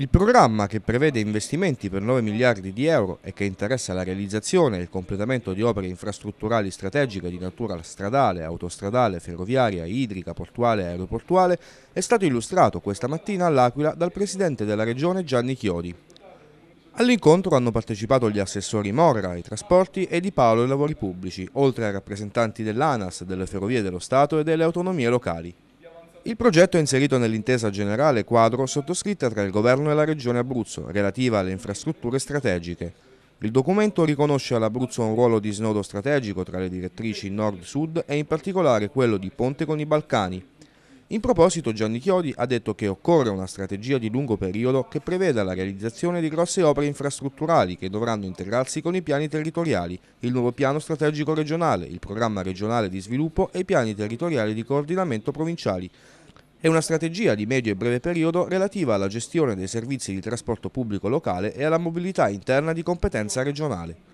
Il programma, che prevede investimenti per 9 miliardi di euro e che interessa la realizzazione e il completamento di opere infrastrutturali strategiche di natura stradale, autostradale, ferroviaria, idrica, portuale e aeroportuale, è stato illustrato questa mattina all'Aquila dal Presidente della Regione Gianni Chiodi. All'incontro hanno partecipato gli assessori Morra ai trasporti e Di Paolo ai lavori pubblici, oltre a rappresentanti dell'ANAS, delle ferrovie dello Stato e delle autonomie locali. Il progetto è inserito nell'intesa generale quadro sottoscritta tra il Governo e la Regione Abruzzo, relativa alle infrastrutture strategiche. Il documento riconosce all'Abruzzo un ruolo di snodo strategico tra le direttrici nord-sud e in particolare quello di ponte con i Balcani, in proposito Gianni Chiodi ha detto che occorre una strategia di lungo periodo che preveda la realizzazione di grosse opere infrastrutturali che dovranno integrarsi con i piani territoriali, il nuovo piano strategico regionale, il programma regionale di sviluppo e i piani territoriali di coordinamento provinciali. È una strategia di medio e breve periodo relativa alla gestione dei servizi di trasporto pubblico locale e alla mobilità interna di competenza regionale.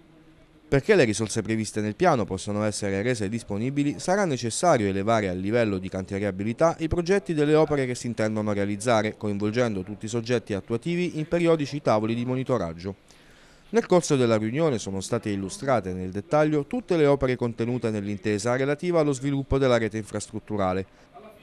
Perché le risorse previste nel piano possano essere rese disponibili, sarà necessario elevare al livello di cantieriabilità i progetti delle opere che si intendono realizzare, coinvolgendo tutti i soggetti attuativi in periodici tavoli di monitoraggio. Nel corso della riunione sono state illustrate nel dettaglio tutte le opere contenute nell'intesa relativa allo sviluppo della rete infrastrutturale,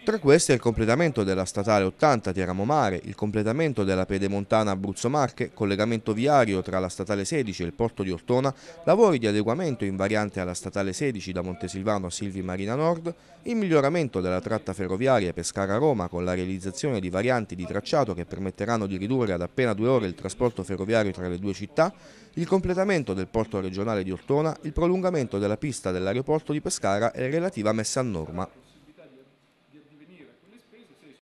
tra queste il completamento della statale 80 Teramo Mare, il completamento della pedemontana Abruzzo Marche, collegamento viario tra la statale 16 e il porto di Ortona, lavori di adeguamento in variante alla statale 16 da Montesilvano a Silvi Marina Nord, il miglioramento della tratta ferroviaria Pescara-Roma con la realizzazione di varianti di tracciato che permetteranno di ridurre ad appena due ore il trasporto ferroviario tra le due città, il completamento del porto regionale di Ortona, il prolungamento della pista dell'aeroporto di Pescara e relativa messa a norma.